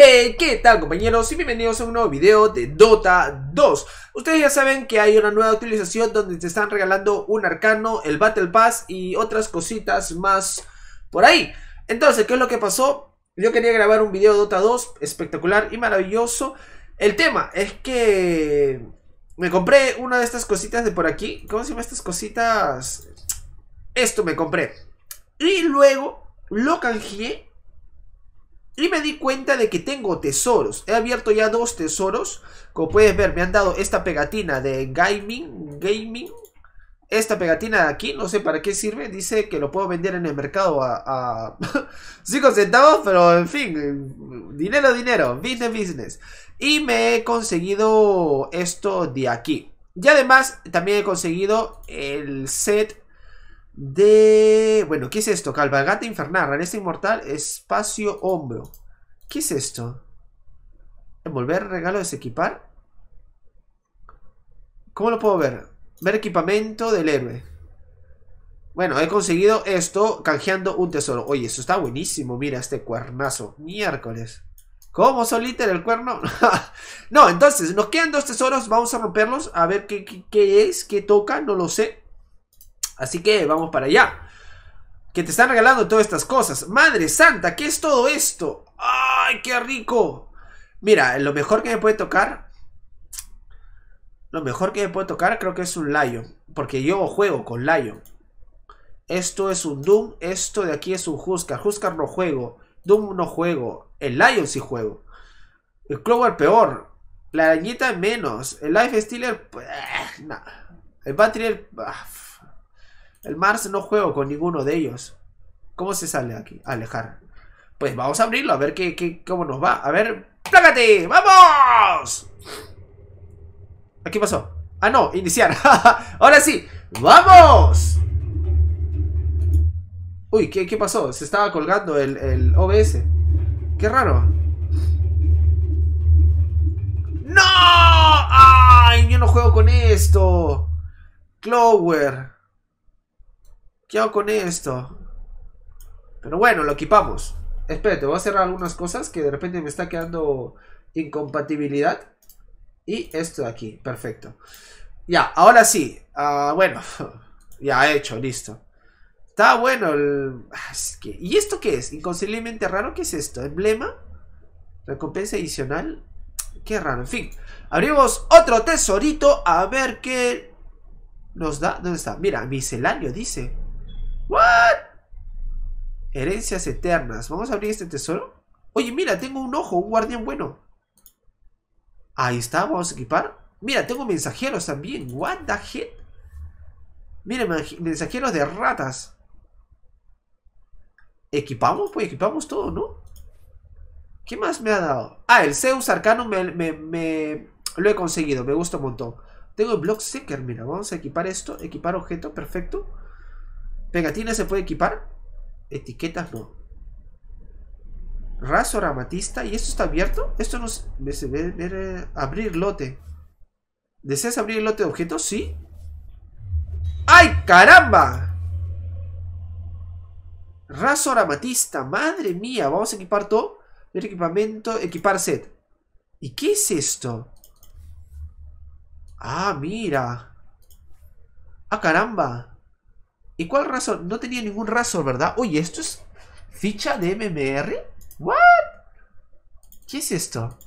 Hey, ¿qué tal compañeros? Y bienvenidos a un nuevo video de Dota 2 Ustedes ya saben que hay una nueva utilización donde te están regalando un arcano, el Battle Pass y otras cositas más por ahí Entonces, ¿qué es lo que pasó? Yo quería grabar un video de Dota 2 espectacular y maravilloso El tema es que me compré una de estas cositas de por aquí ¿Cómo se llama estas cositas? Esto me compré Y luego lo canjeé y me di cuenta de que tengo tesoros. He abierto ya dos tesoros. Como puedes ver, me han dado esta pegatina de gaming. Gaming. Esta pegatina de aquí, no sé para qué sirve. Dice que lo puedo vender en el mercado a, a 5 centavos, pero en fin. Dinero, dinero. Business, business. Y me he conseguido esto de aquí. Y además, también he conseguido el set de... Bueno, ¿qué es esto? Calvagata infernal, este inmortal, espacio hombro. ¿Qué es esto? Envolver, regalo, desequipar. ¿Cómo lo puedo ver? Ver equipamiento del héroe. Bueno, he conseguido esto canjeando un tesoro. Oye, eso está buenísimo. Mira este cuernazo. Miércoles. ¿Cómo solita el cuerno? no, entonces, nos quedan dos tesoros. Vamos a romperlos. A ver qué, qué es, qué toca. No lo sé. Así que vamos para allá. Que te están regalando todas estas cosas. Madre santa, ¿qué es todo esto? ¡Ay, qué rico! Mira, lo mejor que me puede tocar... Lo mejor que me puede tocar creo que es un Lion. Porque yo juego con Lion. Esto es un Doom. Esto de aquí es un Huskar. Huskar no juego. Doom no juego. El Lion sí juego. El Clover peor. La arañita menos. El Life Stealer. Pues, eh, el Battery. Ah, el Mars no juego con ninguno de ellos. ¿Cómo se sale aquí? Alejar. Pues vamos a abrirlo, a ver qué, cómo nos va. A ver, ¡plácate! ¡Vamos! ¿Qué pasó? Ah, no, iniciar. Ahora sí, ¡vamos! Uy, ¿qué, pasó? Se estaba colgando el, el OBS. ¡Qué raro! ¡No! ¡Ay, yo no juego con esto! Clover. ¿Qué hago con esto? Pero bueno, lo equipamos. Espérate, voy a cerrar algunas cosas que de repente me está quedando incompatibilidad. Y esto de aquí, perfecto. Ya, ahora sí. Ah, bueno, ya hecho, listo. Está bueno el... Ah, ¿Y esto qué es? Inconcebiblemente raro, ¿qué es esto? ¿Emblema? ¿Recompensa adicional? Qué raro, en fin. Abrimos otro tesorito a ver qué nos da. ¿Dónde está? Mira, misceláneo dice. ¿What? Herencias eternas. Vamos a abrir este tesoro. Oye, mira, tengo un ojo, un guardián bueno. Ahí está, vamos a equipar. Mira, tengo mensajeros también. What the heck? Mira, mensajeros de ratas. Equipamos, pues equipamos todo, ¿no? ¿Qué más me ha dado? Ah, el Zeus Arcano me, me lo he conseguido, me gusta un montón. Tengo el Block Seeker, mira, vamos a equipar esto, equipar objeto, perfecto. ¿Pegatinas se puede equipar? Etiquetas no. Raso ramatista. ¿Y esto está abierto? Esto nos... Eh, abrir lote. ¿Deseas abrir el lote de objetos? Sí. ¡Ay, caramba! Raso ramatista. Madre mía. Vamos a equipar todo. El equipamiento. Equipar set. ¿Y qué es esto? Ah, mira. Ah, caramba. ¿Y cuál razón? No tenía ningún razón, ¿verdad? Oye, ¿esto es ficha de MMR? ¿What? ¿Qué es esto?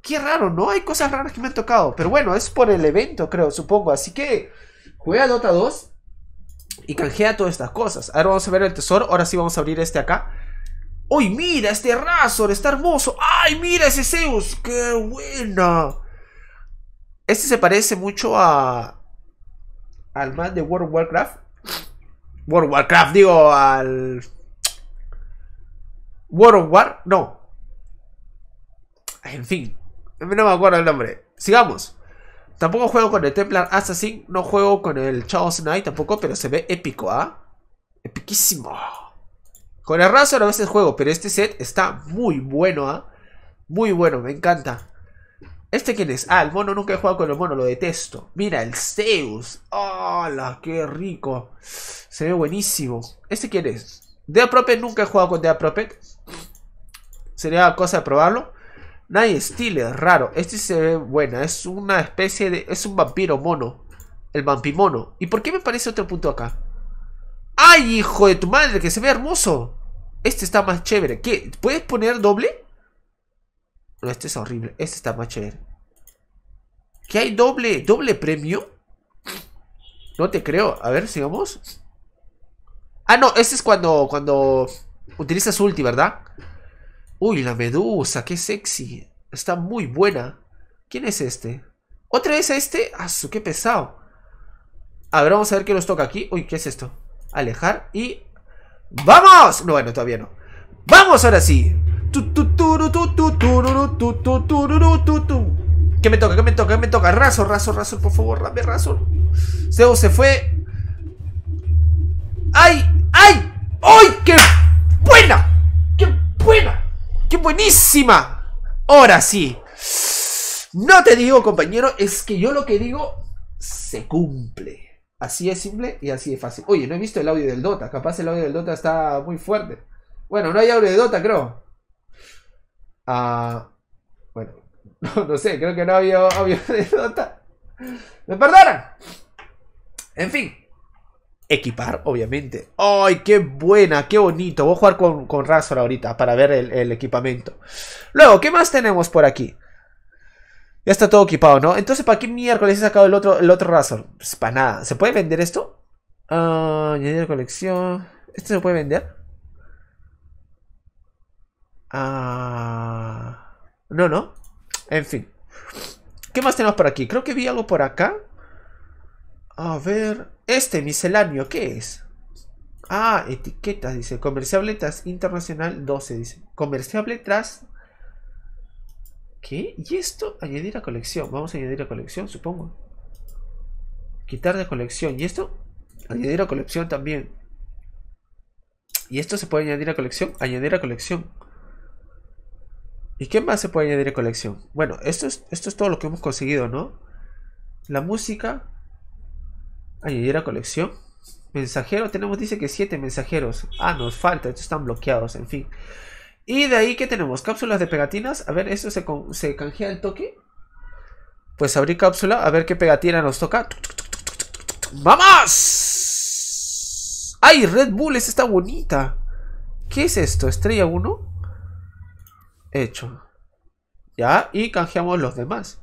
Qué raro, ¿no? Hay cosas raras que me han tocado. Pero bueno, es por el evento, creo, supongo. Así que juega Dota 2 y canjea todas estas cosas. Ahora vamos a ver el tesoro. Ahora sí vamos a abrir este acá. ¡Uy, mira! Este Razor está hermoso. ¡Ay, mira ese Zeus! ¡Qué buena! Este se parece mucho a, al más de World of Warcraft. World of Warcraft, digo, al. World of War, no. En fin, no me acuerdo el nombre. Sigamos. Tampoco juego con el Templar Assassin, no juego con el Chaos Knight tampoco, pero se ve épico, ¿ah? Epiquísimo. Con el Razor a veces juego, pero este set está muy bueno, ¿ah? Muy bueno, me encanta. ¿Este quién es? Ah, el mono nunca he jugado con el mono, lo detesto. Mira, el Zeus. Hola, ¡Qué rico! Se ve buenísimo. ¿Este quién es? ¿Dea Prophet nunca he jugado con Dea Prophet. Sería cosa de probarlo. Night Stealer, raro. Este se ve buena. Es una especie de. Es un vampiro mono. El vampimono. ¿Y por qué me parece otro punto acá? ¡Ay, hijo de tu madre! Que se ve hermoso. Este está más chévere. ¿Qué? ¿Puedes poner doble? este es horrible. Este está más chévere. ¿Qué hay doble? ¿Doble premio? No te creo. A ver, sigamos. Ah, no, este es cuando, cuando utilizas ulti, ¿verdad? Uy, la medusa, qué sexy. Está muy buena. ¿Quién es este? ¿Otra vez este? ¡Ah, su, qué pesado! A ver, vamos a ver qué nos toca aquí. Uy, ¿qué es esto? Alejar y... ¡Vamos! No, bueno, todavía no. ¡Vamos ahora sí! Que me toca, que me toca, que me toca. Razor, razor, razor, por favor, dame razor. Zeus se fue. ¡Ay! ¡Ay! ¡Ay! ¡Qué buena! ¡Qué buena! ¡Qué buenísima! Ahora sí. No te digo, compañero, es que yo lo que digo se cumple. Así es simple y así es fácil. Oye, no he visto el audio del Dota. Capaz el audio del Dota está muy fuerte. Bueno, no hay audio de Dota, creo. Ah, bueno, no, sé, creo que no había, ¡Me perdonan! En fin. Equipar, obviamente. ¡Ay, qué buena! ¡Qué bonito! Voy a jugar con, con Razor ahorita para ver el, equipamiento. Luego, ¿qué más tenemos por aquí? Ya está todo equipado, ¿no? Entonces, ¿para qué miércoles he sacado el otro, el otro Razor? Pues para nada. ¿Se puede vender esto? Ah, añadir colección. ¿Esto se puede vender? Ah, no, no. En fin. ¿Qué más tenemos por aquí? Creo que vi algo por acá. A ver... Este misceláneo, ¿qué es? Ah, etiquetas, dice. Comerciable tras internacional 12, dice. Comerciable tras... ¿Qué? ¿Y esto? Añadir a colección. Vamos a añadir a colección, supongo. Quitar de colección. ¿Y esto? Añadir a colección también. ¿Y esto se puede añadir a colección? Añadir a colección. ¿Y qué más se puede añadir a colección? Bueno, esto es, esto es todo lo que hemos conseguido, ¿no? La música. Añadir a colección. Mensajero. Tenemos, dice que siete mensajeros. Ah, nos falta. Estos están bloqueados, en fin. Y de ahí, ¿qué tenemos? Cápsulas de pegatinas. A ver, ¿esto se, canjea el toque? Pues abrir cápsula. A ver qué pegatina nos toca. ¡Vamos! ¡Ay, Red Bull! Esta está bonita. ¿Qué es esto? ¿Estrella 1? hecho. ¿Ya? Y canjeamos los demás.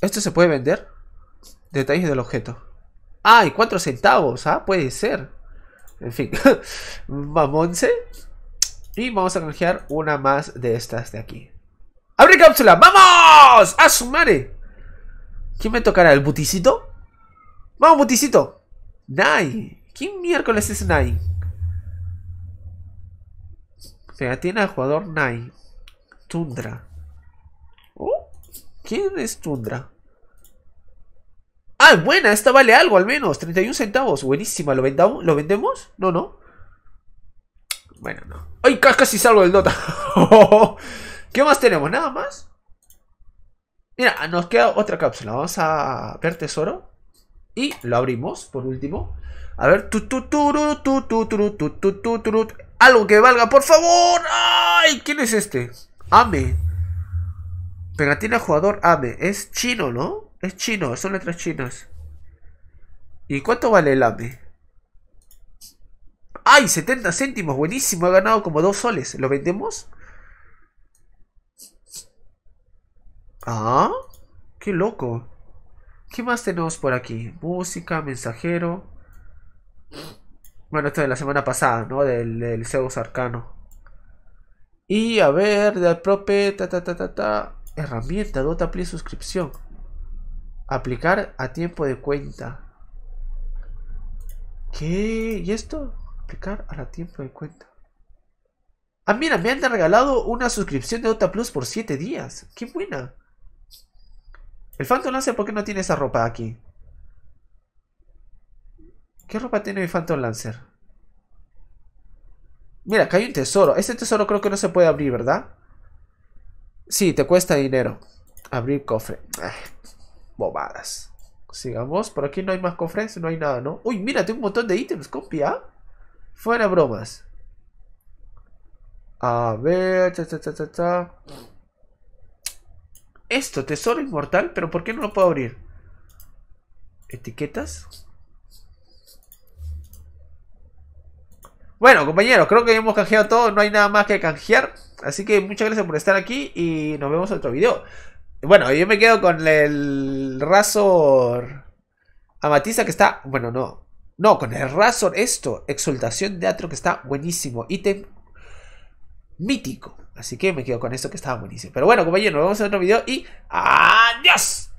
¿Esto se puede vender? Detalles del objeto. ¡Ah! cuatro centavos. Ah, puede ser. En fin. Vamos Y vamos a canjear una más de estas de aquí. ¡Abre cápsula! ¡Vamos! ¡A su madre! ¿Quién me tocará? ¿El buticito? ¡Vamos, buticito! ¡Nai! ¿Quién miércoles es Nai? Este, tiene al jugador Nai. Tundra. Oh, ¿Quién es Tundra? Ah, buena, esta vale algo al menos. 31 centavos. Buenísima, ¿lo, vendamos? ¿Lo vendemos? No, no. Bueno, no. ¡Ay, casi salgo del nota! ¿Qué más tenemos? ¿Nada más? Mira, nos queda otra cápsula. Vamos a ver tesoro. Y lo abrimos, por último. A ver. Algo que valga, por favor. ¡Ay! ¿Quién es este? Ame. Pegatina jugador Ame. Es chino, ¿no? Es chino, son letras chinas. ¿Y cuánto vale el Ame? ¡Ay! 70 céntimos, buenísimo. Ha ganado como 2 soles. ¿Lo vendemos? Ah, qué loco. ¿Qué más tenemos por aquí? Música, mensajero. Bueno, esto de la semana pasada, ¿no? Del, del Zeus Arcano. Y a ver, del prope, ta ta ta ta ta. Herramienta, Dota Plus suscripción. Aplicar a tiempo de cuenta. ¿Qué? ¿Y esto? Aplicar a tiempo de cuenta. Ah, mira, me han regalado una suscripción de Dota Plus por 7 días. ¡Qué buena! El Phantom sé ¿por qué no tiene esa ropa aquí? ¿Qué ropa tiene mi Phantom Lancer? Mira, acá hay un tesoro. Este tesoro creo que no se puede abrir, ¿verdad? Sí, te cuesta dinero. Abrir cofre. bobadas. Sigamos. Por aquí no hay más cofres, no hay nada, ¿no? Uy, mira, tengo un montón de ítems, copia. Fuera bromas. A ver, Esto, tesoro inmortal, pero ¿por qué no lo puedo abrir? Etiquetas. Bueno, compañeros, creo que hemos canjeado todo, no hay nada más que canjear. Así que muchas gracias por estar aquí y nos vemos en otro video. Bueno, yo me quedo con el Razor Amatista que está... Bueno, no. No, con el Razor esto, Exultación de Atro que está buenísimo. Ítem mítico. Así que me quedo con esto que estaba buenísimo. Pero bueno, compañeros, nos vemos en otro video y... ¡Adiós!